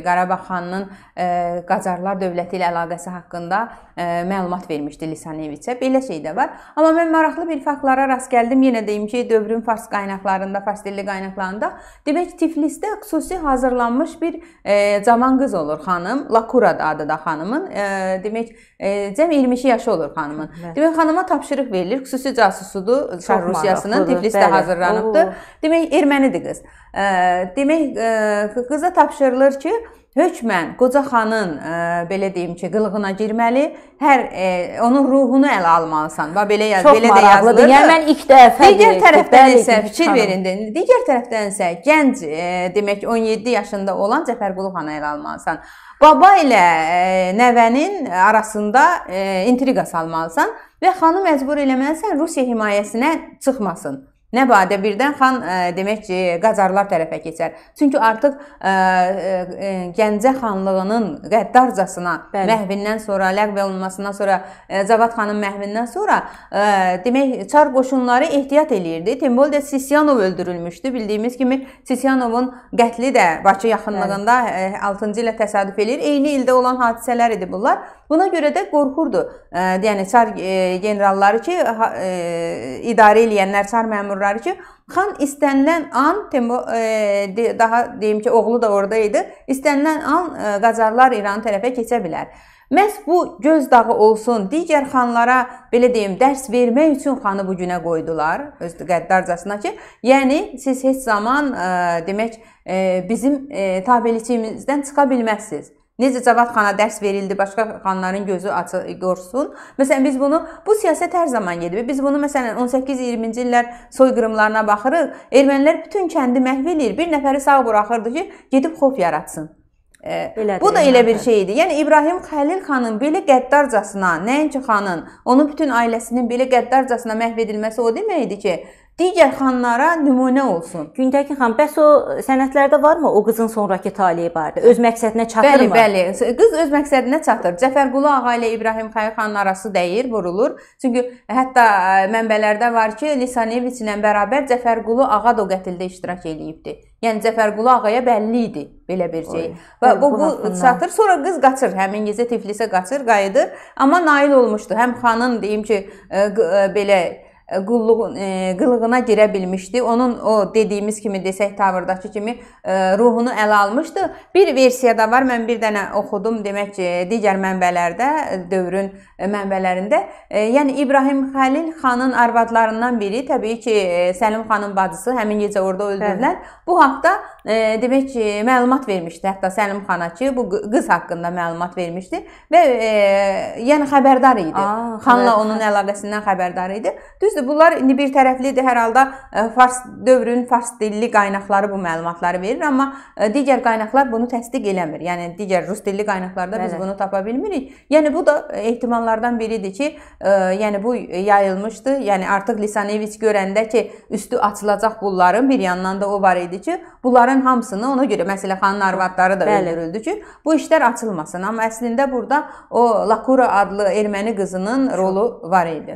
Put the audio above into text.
Qarabaxanın ə, e, Qacarlar dövləti ilə əlaqəsi haqqında ə, e, məlumat vermişdi Lisaneviçə. Belə şey də var. Amma mən maraqlı bir faktlara rast gəldim. Yenə deyim ki, dövrün fars qaynaqlarında, fars dilli qaynaqlarında demək Tiflisdə xüsusi hazırlanmış bir ə, e, cavan qız olur xanım. Lakurad adı da xanımın. Ə, demək ə, cəm 22 yaşı olur xanımın. Bəli. Demək xanıma tapşırıq verilir. Xüsusi casusudur Şah Rusiyasının Tiflisdə bəli. hazırlanıbdır. O. Demək ermənidir qız. Demək, qıza tapşırılır ki, hökmən qoca xanın e, belə deyim ki, qılığına girməli, hər e, onun ruhunu ələ almalısan. Va belə yaz, Çox belə də yazılır. Yəni mən ilk dəfə digər tərəfdən isə fikir verin də. Digər tərəfdən isə gənc, e, demək 17 yaşında olan Cəfərqulu xanı ələ almalısan. Baba ilə e, nəvənin arasında e, intriqa salmalısan və xanı məcbur eləməlisən Rusiya himayəsinə çıxmasın. Nə badə birdən xan ə, e, demək ki, Qacarlar tərəfə keçər. Çünki artıq ə, e, ə, e, Gəncə xanlığının qəddarcasına Bəli. məhvindən sonra, ləğv olunmasından sonra, ə, Cavad xanın məhvindən sonra ə, demək çar qoşunları ehtiyat eləyirdi. Timbol də Sisyanov öldürülmüşdü. Bildiyimiz kimi Sisyanovun qətli də Bakı yaxınlığında 6-cı ilə təsadüf eləyir. Eyni ildə olan hadisələr idi bunlar. Buna görə də qorxurdu. Yəni çar ə, generalları ki, ə, idarə edənlər, çar məmurları xatırladırar ki, xan istənilən an Temur e, daha deyim ki, oğlu da orada idi. İstənilən an e, Qacarlar İran tərəfə keçə bilər. Məhz bu göz dağı olsun, digər xanlara belə deyim, dərs vermək üçün xanı bu günə qoydular öz qəddarcasına ki, yəni siz heç zaman e, demək e, bizim e, tabeliçiyimizdən çıxa bilməzsiniz. Necə Cavadxana dərs verildi, başqa xanların gözü açı qorxsun. Məsələn biz bunu bu siyasət hər zaman gedib. Biz bunu məsələn 18-20-ci illər soyqırımlarına baxırıq. Ermənilər bütün kəndi məhv eləyir. Bir nəfəri sağ buraxırdı ki, gedib xof yaratsın. Belədir, e, bu da elə bir şey idi. Yəni İbrahim Xəlil xanın belə qəddarcasına, nəinki xanın, onun bütün ailəsinin belə qəddarcasına məhv edilməsi o deməkdir ki, digər xanlara nümunə olsun. Güntəkin xan, bəs o sənədlərdə varmı o qızın sonrakı taleyi barədə? Öz məqsədinə çatırmı? Bəli, bəli. Qız öz məqsədinə çatır. Cəfərqulu ağa ilə İbrahim Xəyirxanın arası dəyir, vurulur. Çünki hətta e, mənbələrdə var ki, Lisaneviç ilə bərabər Cəfərqulu ağa da o qətildə iştirak eləyibdi. Yəni Cəfərqulu ağaya bəlli idi belə bir şey. Və bu, bu çatır. Sonra qız qaçır, həmin gecə Tiflisə qaçır, qayıdır. Amma nail olmuşdu. Həm xanın deyim ki, e, e, belə qulluğun e, qılığına girə bilmişdi. Onun o dediyimiz kimi desək tavırdakı kimi e, ruhunu ələ almışdı. Bir versiya da var. Mən bir dənə oxudum, demək ki, digər mənbələrdə, dövrün e, mənbələrində, yəni İbrahim Xəlil xanın arvadlarından biri, təbii ki, Səlim xanın bacısı həmin gecə orada öldürülən. Bu haqqda demək ki, məlumat vermişdi. Hətta Səlim xana ki, bu qız haqqında məlumat vermişdi və yəni xəbərdar idi. Aa, ah, Xanla evet. onun əlaqəsindən xəbərdar idi. Düzdür? Düzdür, bunlar indi bir tərəflidir hər halda e, fars dövrün fars dilli qaynaqları bu məlumatları verir, amma e, digər qaynaqlar bunu təsdiq eləmir. Yəni digər rus dilli qaynaqlarda Bəli. biz bunu tapa bilmirik. Yəni bu da ehtimallardan biridir ki, e, yəni bu yayılmışdı. Yəni artıq Lisaneviç görəndə ki, üstü açılacaq bunların bir yandan da o var idi ki, bunların hamısını ona görə məsələ xanın arvadları da Bəli. öldürüldü ki, bu işlər açılmasın. Amma əslində burada o Lakura adlı erməni qızının rolu var idi.